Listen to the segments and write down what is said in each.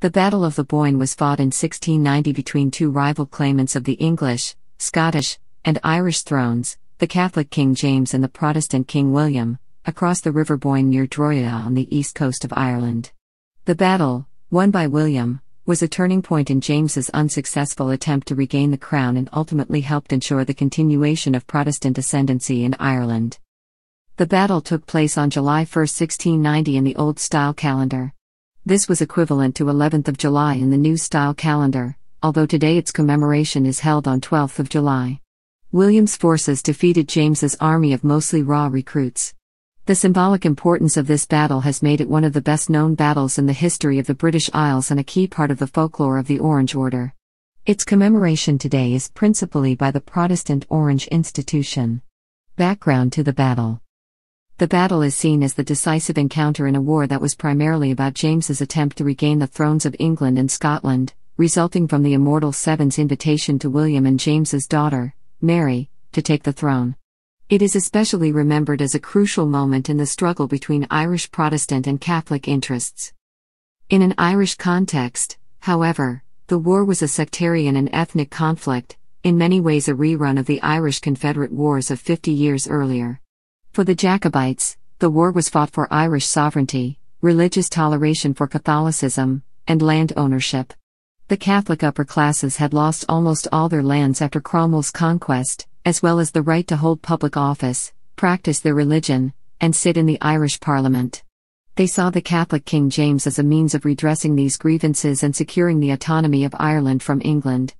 The Battle of the Boyne was fought in 1690 between two rival claimants of the English, Scottish, and Irish thrones, the Catholic King James and the Protestant King William, across the River Boyne near Drogheda on the east coast of Ireland. The battle, won by William, was a turning point in James's unsuccessful attempt to regain the crown and ultimately helped ensure the continuation of Protestant ascendancy in Ireland. The battle took place on July 1, 1690 in the old style calendar. This was equivalent to 11th of July in the new style calendar, although today its commemoration is held on 12th of July. William's forces defeated James's army of mostly raw recruits. The symbolic importance of this battle has made it one of the best known battles in the history of the British Isles and a key part of the folklore of the Orange Order. Its commemoration today is principally by the Protestant Orange Institution. Background to the battle the battle is seen as the decisive encounter in a war that was primarily about James's attempt to regain the thrones of England and Scotland, resulting from the immortal Seven's invitation to William and James's daughter, Mary, to take the throne. It is especially remembered as a crucial moment in the struggle between Irish Protestant and Catholic interests. In an Irish context, however, the war was a sectarian and ethnic conflict, in many ways a rerun of the Irish Confederate Wars of 50 years earlier. For the Jacobites, the war was fought for Irish sovereignty, religious toleration for Catholicism, and land ownership. The Catholic upper classes had lost almost all their lands after Cromwell's conquest, as well as the right to hold public office, practice their religion, and sit in the Irish Parliament. They saw the Catholic King James as a means of redressing these grievances and securing the autonomy of Ireland from England.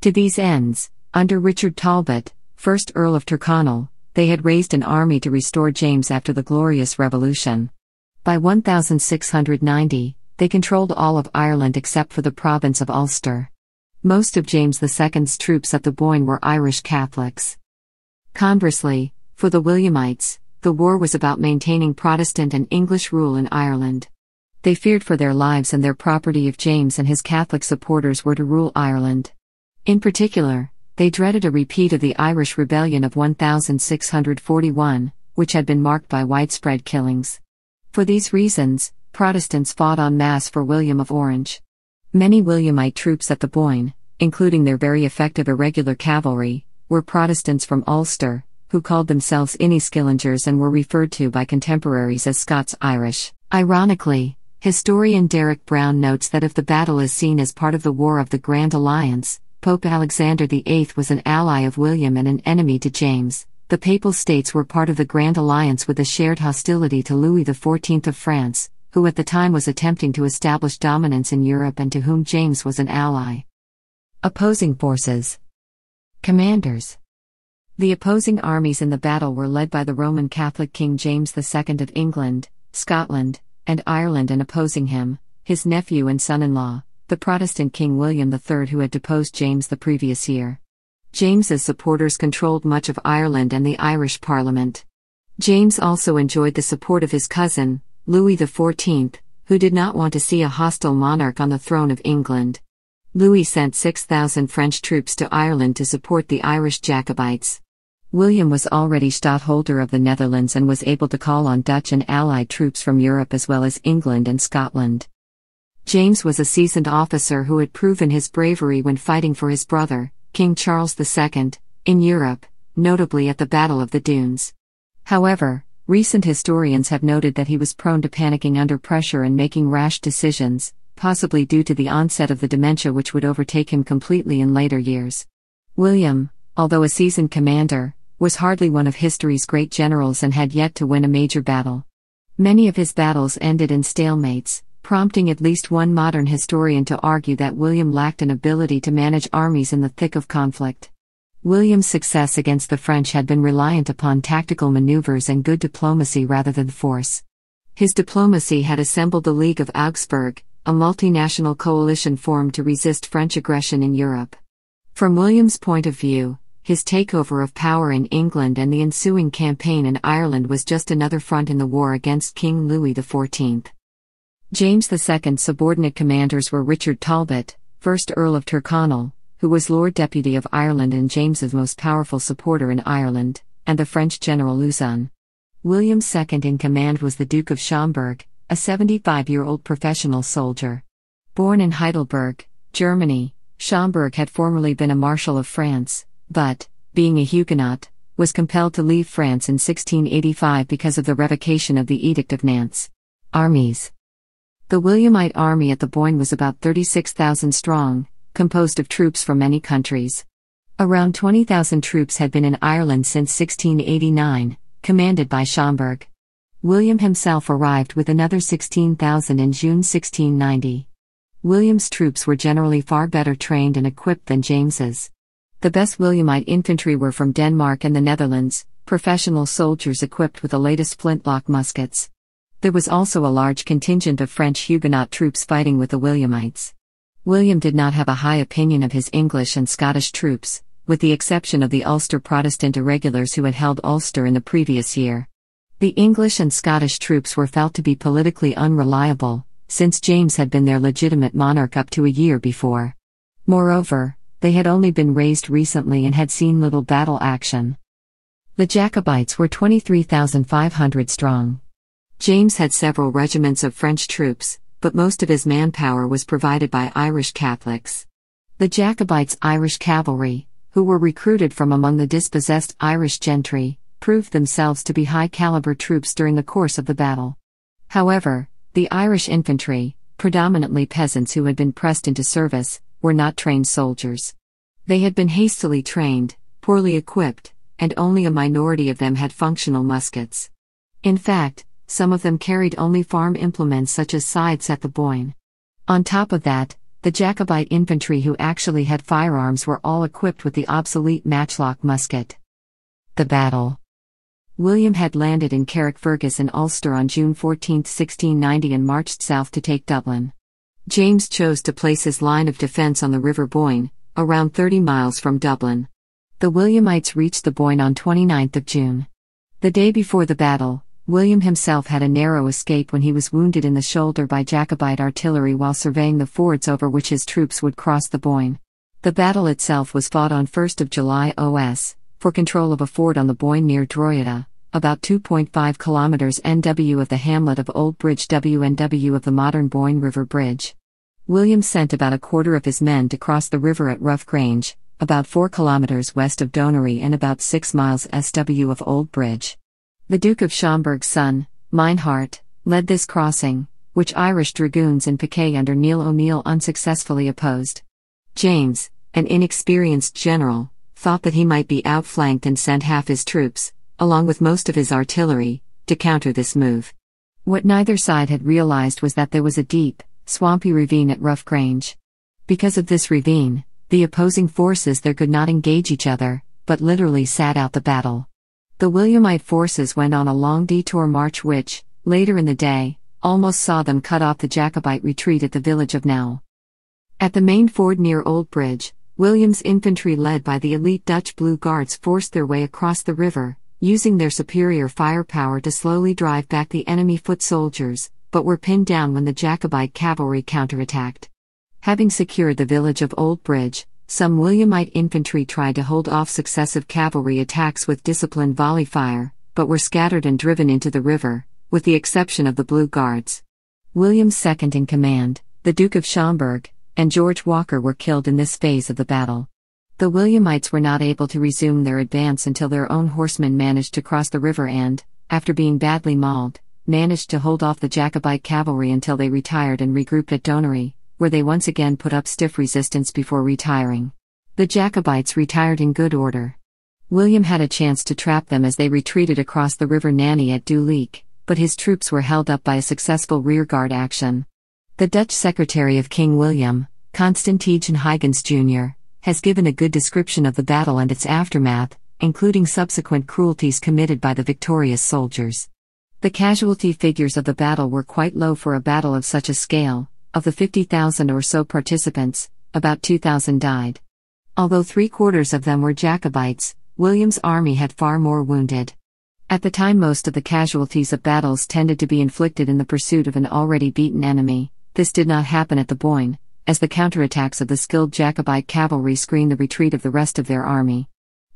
To these ends, under Richard Talbot, 1st Earl of Tyrconnell, they had raised an army to restore James after the Glorious Revolution. By 1690, they controlled all of Ireland except for the province of Ulster. Most of James II's troops at the Boyne were Irish Catholics. Conversely, for the Williamites, the war was about maintaining Protestant and English rule in Ireland. They feared for their lives and their property if James and his Catholic supporters were to rule Ireland. In particular, they dreaded a repeat of the Irish Rebellion of 1641, which had been marked by widespread killings. For these reasons, Protestants fought en masse for William of Orange. Many Williamite troops at the Boyne, including their very effective irregular cavalry, were Protestants from Ulster, who called themselves Inniskillingers and were referred to by contemporaries as Scots Irish. Ironically, historian Derek Brown notes that if the battle is seen as part of the War of the Grand Alliance, Pope Alexander VIII was an ally of William and an enemy to James. The Papal States were part of the Grand Alliance with a shared hostility to Louis XIV of France, who at the time was attempting to establish dominance in Europe and to whom James was an ally. Opposing Forces Commanders The opposing armies in the battle were led by the Roman Catholic King James II of England, Scotland, and Ireland, and opposing him, his nephew and son in law, the Protestant King William III who had deposed James the previous year. James's supporters controlled much of Ireland and the Irish Parliament. James also enjoyed the support of his cousin, Louis XIV, who did not want to see a hostile monarch on the throne of England. Louis sent 6,000 French troops to Ireland to support the Irish Jacobites. William was already stadtholder of the Netherlands and was able to call on Dutch and Allied troops from Europe as well as England and Scotland. James was a seasoned officer who had proven his bravery when fighting for his brother, King Charles II, in Europe, notably at the Battle of the Dunes. However, recent historians have noted that he was prone to panicking under pressure and making rash decisions, possibly due to the onset of the dementia which would overtake him completely in later years. William, although a seasoned commander, was hardly one of history's great generals and had yet to win a major battle. Many of his battles ended in stalemates, prompting at least one modern historian to argue that William lacked an ability to manage armies in the thick of conflict. William's success against the French had been reliant upon tactical maneuvers and good diplomacy rather than force. His diplomacy had assembled the League of Augsburg, a multinational coalition formed to resist French aggression in Europe. From William's point of view, his takeover of power in England and the ensuing campaign in Ireland was just another front in the war against King Louis XIV. James II's subordinate commanders were Richard Talbot, 1st Earl of Tyrconnell, who was Lord Deputy of Ireland and James's most powerful supporter in Ireland, and the French General Luzon. William's second in command was the Duke of Schomberg, a 75 year old professional soldier. Born in Heidelberg, Germany, Schomberg had formerly been a Marshal of France, but, being a Huguenot, was compelled to leave France in 1685 because of the revocation of the Edict of Nantes. Armies the Williamite army at the Boyne was about 36,000 strong, composed of troops from many countries. Around 20,000 troops had been in Ireland since 1689, commanded by Schomberg. William himself arrived with another 16,000 in June 1690. William's troops were generally far better trained and equipped than James's. The best Williamite infantry were from Denmark and the Netherlands, professional soldiers equipped with the latest flintlock muskets. There was also a large contingent of French Huguenot troops fighting with the Williamites. William did not have a high opinion of his English and Scottish troops, with the exception of the Ulster Protestant irregulars who had held Ulster in the previous year. The English and Scottish troops were felt to be politically unreliable, since James had been their legitimate monarch up to a year before. Moreover, they had only been raised recently and had seen little battle action. The Jacobites were 23,500 strong. James had several regiments of French troops, but most of his manpower was provided by Irish Catholics. The Jacobites' Irish cavalry, who were recruited from among the dispossessed Irish gentry, proved themselves to be high caliber troops during the course of the battle. However, the Irish infantry, predominantly peasants who had been pressed into service, were not trained soldiers. They had been hastily trained, poorly equipped, and only a minority of them had functional muskets. In fact, some of them carried only farm implements such as scythes at the Boyne. On top of that, the Jacobite infantry who actually had firearms were all equipped with the obsolete matchlock musket. The battle. William had landed in Carrickfergus in Ulster on June 14, 1690, and marched south to take Dublin. James chose to place his line of defence on the River Boyne, around 30 miles from Dublin. The Williamites reached the Boyne on 29 June. The day before the battle, William himself had a narrow escape when he was wounded in the shoulder by Jacobite artillery while surveying the fords over which his troops would cross the Boyne. The battle itself was fought on 1 July OS, for control of a ford on the Boyne near Drogheda, about 2.5 kilometers NW of the hamlet of Old Bridge WNW of the modern Boyne River Bridge. William sent about a quarter of his men to cross the river at Rough Grange, about 4 kilometers west of Donary and about 6 miles SW of Old Bridge. The Duke of Schomberg's son, Meinhardt, led this crossing, which Irish dragoons in Piquet under Neil O'Neill unsuccessfully opposed. James, an inexperienced general, thought that he might be outflanked and sent half his troops, along with most of his artillery, to counter this move. What neither side had realized was that there was a deep, swampy ravine at Rough Grange. Because of this ravine, the opposing forces there could not engage each other, but literally sat out the battle. The Williamite forces went on a long detour march, which, later in the day, almost saw them cut off the Jacobite retreat at the village of Now. At the main ford near Old Bridge, William's infantry, led by the elite Dutch Blue Guards, forced their way across the river, using their superior firepower to slowly drive back the enemy foot soldiers, but were pinned down when the Jacobite cavalry counterattacked. Having secured the village of Old Bridge, some Williamite infantry tried to hold off successive cavalry attacks with disciplined volley fire, but were scattered and driven into the river, with the exception of the Blue Guards. William's second in command, the Duke of Schomberg, and George Walker were killed in this phase of the battle. The Williamites were not able to resume their advance until their own horsemen managed to cross the river and, after being badly mauled, managed to hold off the Jacobite cavalry until they retired and regrouped at Donnery, where they once again put up stiff resistance before retiring. The Jacobites retired in good order. William had a chance to trap them as they retreated across the river Nanny at Duleek, but his troops were held up by a successful rearguard action. The Dutch secretary of King William, Constantijn Huygens Jr., has given a good description of the battle and its aftermath, including subsequent cruelties committed by the victorious soldiers. The casualty figures of the battle were quite low for a battle of such a scale, of the 50,000 or so participants, about 2,000 died. Although three quarters of them were Jacobites, William's army had far more wounded. At the time, most of the casualties of battles tended to be inflicted in the pursuit of an already beaten enemy. This did not happen at the Boyne, as the counterattacks of the skilled Jacobite cavalry screened the retreat of the rest of their army.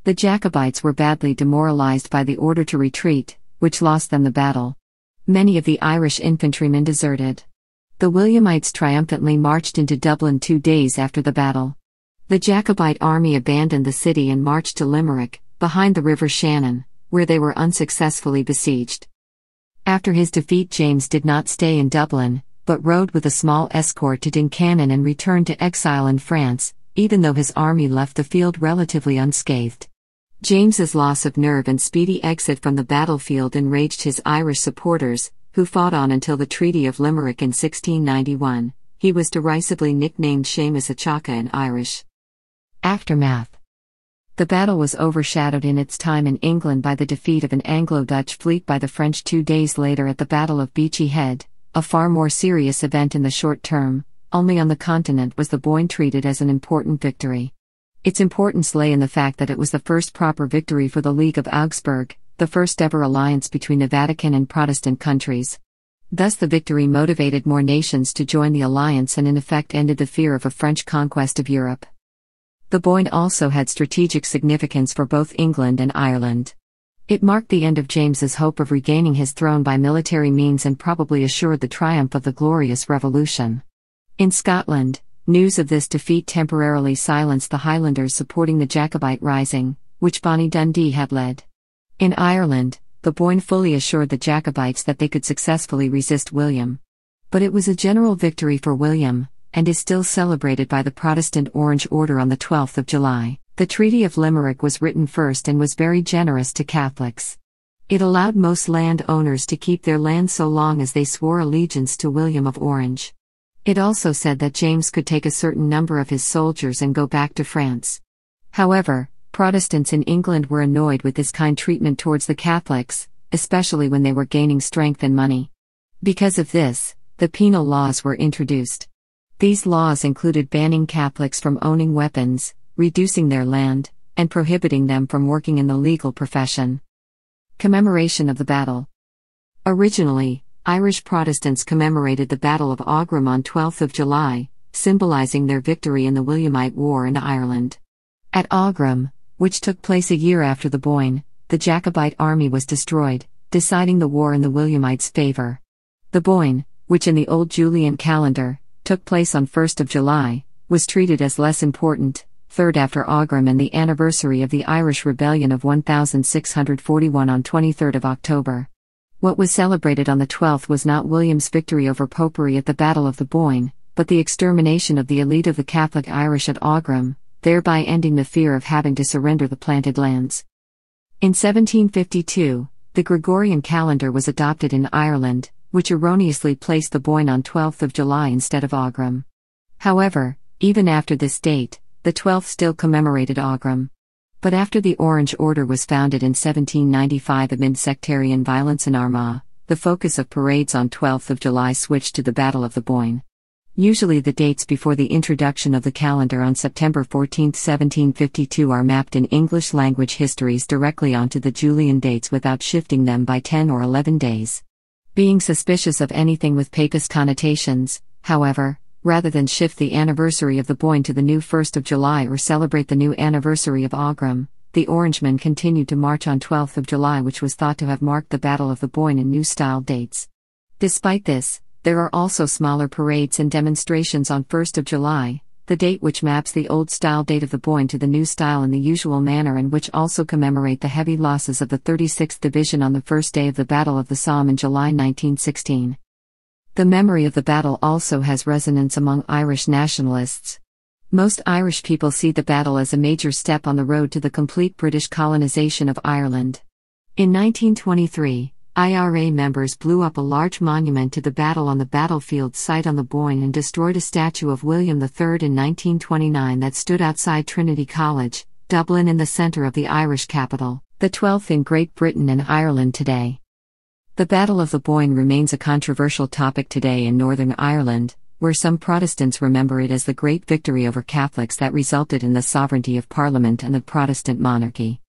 The Jacobites were badly demoralized by the order to retreat, which lost them the battle. Many of the Irish infantrymen deserted. The Williamites triumphantly marched into Dublin two days after the battle. The Jacobite army abandoned the city and marched to Limerick, behind the River Shannon, where they were unsuccessfully besieged. After his defeat, James did not stay in Dublin, but rode with a small escort to Duncannon and returned to exile in France, even though his army left the field relatively unscathed. James's loss of nerve and speedy exit from the battlefield enraged his Irish supporters, who fought on until the Treaty of Limerick in 1691, he was derisively nicknamed Seamus Achaka in Irish. Aftermath The battle was overshadowed in its time in England by the defeat of an Anglo Dutch fleet by the French two days later at the Battle of Beachy Head, a far more serious event in the short term, only on the continent was the Boyne treated as an important victory. Its importance lay in the fact that it was the first proper victory for the League of Augsburg, the first ever alliance between the Vatican and Protestant countries. Thus, the victory motivated more nations to join the alliance and, in effect, ended the fear of a French conquest of Europe. The Boyne also had strategic significance for both England and Ireland. It marked the end of James's hope of regaining his throne by military means and probably assured the triumph of the Glorious Revolution. In Scotland, news of this defeat temporarily silenced the Highlanders supporting the Jacobite rising, which Bonnie Dundee had led. In Ireland, the Boyne fully assured the Jacobites that they could successfully resist William. But it was a general victory for William, and is still celebrated by the Protestant Orange Order on the 12th of July. The Treaty of Limerick was written first and was very generous to Catholics. It allowed most landowners to keep their land so long as they swore allegiance to William of Orange. It also said that James could take a certain number of his soldiers and go back to France. However, Protestants in England were annoyed with this kind treatment towards the Catholics, especially when they were gaining strength and money. Because of this, the penal laws were introduced. These laws included banning Catholics from owning weapons, reducing their land, and prohibiting them from working in the legal profession. Commemoration of the Battle Originally, Irish Protestants commemorated the Battle of Aughrim on 12th of July, symbolizing their victory in the Williamite War in Ireland. At Aughrim, which took place a year after the Boyne, the Jacobite army was destroyed, deciding the war in the Williamites' favor. The Boyne, which in the old Julian calendar, took place on 1st of July, was treated as less important, third after Aughrim and the anniversary of the Irish Rebellion of 1641 on 23rd of October. What was celebrated on the 12th was not William's victory over popery at the Battle of the Boyne, but the extermination of the elite of the Catholic Irish at Aughrim, thereby ending the fear of having to surrender the planted lands. In 1752, the Gregorian calendar was adopted in Ireland, which erroneously placed the Boyne on 12th of July instead of Aughrim. However, even after this date, the 12th still commemorated Aughrim. But after the Orange Order was founded in 1795 amid sectarian violence in Armagh, the focus of parades on 12th of July switched to the Battle of the Boyne. Usually the dates before the introduction of the calendar on September 14, 1752 are mapped in English language histories directly onto the Julian dates without shifting them by 10 or 11 days. Being suspicious of anything with papist connotations, however, rather than shift the anniversary of the Boyne to the new 1st of July or celebrate the new anniversary of Aughrim, the Orangemen continued to march on 12th of July which was thought to have marked the Battle of the Boyne in New Style dates. Despite this, there are also smaller parades and demonstrations on 1st of July, the date which maps the old style date of the Boyne to the new style in the usual manner and which also commemorate the heavy losses of the 36th Division on the first day of the Battle of the Somme in July 1916. The memory of the battle also has resonance among Irish nationalists. Most Irish people see the battle as a major step on the road to the complete British colonisation of Ireland. In 1923, IRA members blew up a large monument to the battle on the battlefield site on the Boyne and destroyed a statue of William III in 1929 that stood outside Trinity College, Dublin, in the centre of the Irish capital, the 12th in Great Britain and Ireland today. The Battle of the Boyne remains a controversial topic today in Northern Ireland, where some Protestants remember it as the great victory over Catholics that resulted in the sovereignty of Parliament and the Protestant monarchy.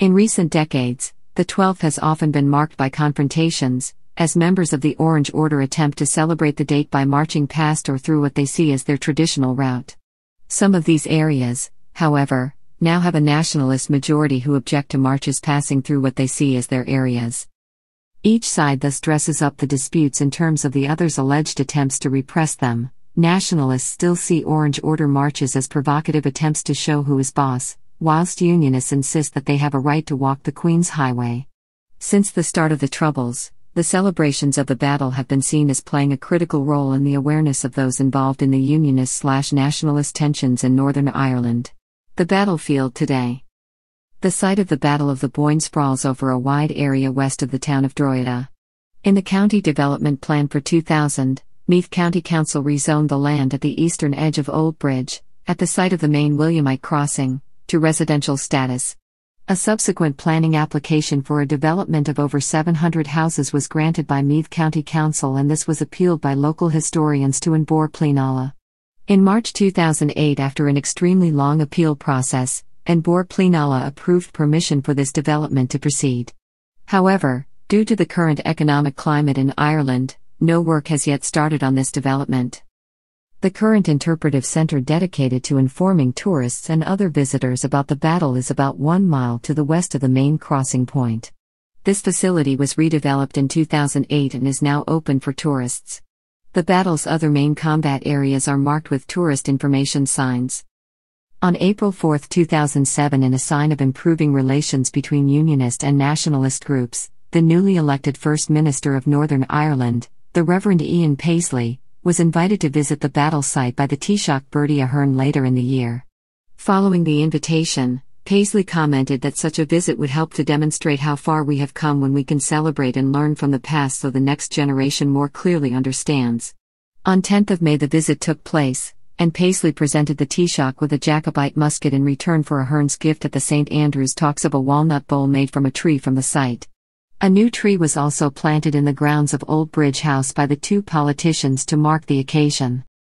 In recent decades, the 12th has often been marked by confrontations, as members of the Orange Order attempt to celebrate the date by marching past or through what they see as their traditional route. Some of these areas, however, now have a nationalist majority who object to marches passing through what they see as their areas. Each side thus dresses up the disputes in terms of the other's alleged attempts to repress them. Nationalists still see Orange Order marches as provocative attempts to show who is boss, whilst Unionists insist that they have a right to walk the Queen's Highway. Since the start of the Troubles, the celebrations of the battle have been seen as playing a critical role in the awareness of those involved in the Unionist slash nationalist tensions in Northern Ireland. The battlefield today. The site of the Battle of the Boyne sprawls over a wide area west of the town of Drogheda. In the County Development Plan for 2000, Meath County Council rezoned the land at the eastern edge of Old Bridge, at the site of the main Williamite crossing, to residential status. A subsequent planning application for a development of over 700 houses was granted by Meath County Council and this was appealed by local historians to Enbor Plenala. In March 2008 after an extremely long appeal process, Enbor Plenala approved permission for this development to proceed. However, due to the current economic climate in Ireland, no work has yet started on this development. The current interpretive center dedicated to informing tourists and other visitors about the battle is about one mile to the west of the main crossing point. This facility was redeveloped in 2008 and is now open for tourists. The battle's other main combat areas are marked with tourist information signs. On April 4, 2007, in a sign of improving relations between Unionist and Nationalist groups, the newly elected First Minister of Northern Ireland, the Reverend Ian Paisley, was invited to visit the battle site by the Taoiseach Bertie Ahern later in the year. Following the invitation, Paisley commented that such a visit would help to demonstrate how far we have come when we can celebrate and learn from the past so the next generation more clearly understands. On 10th of May the visit took place, and Paisley presented the Taoiseach with a Jacobite musket in return for Ahern's gift at the St. Andrew's talks of a walnut bowl made from a tree from the site. A new tree was also planted in the grounds of Old Bridge House by the two politicians to mark the occasion.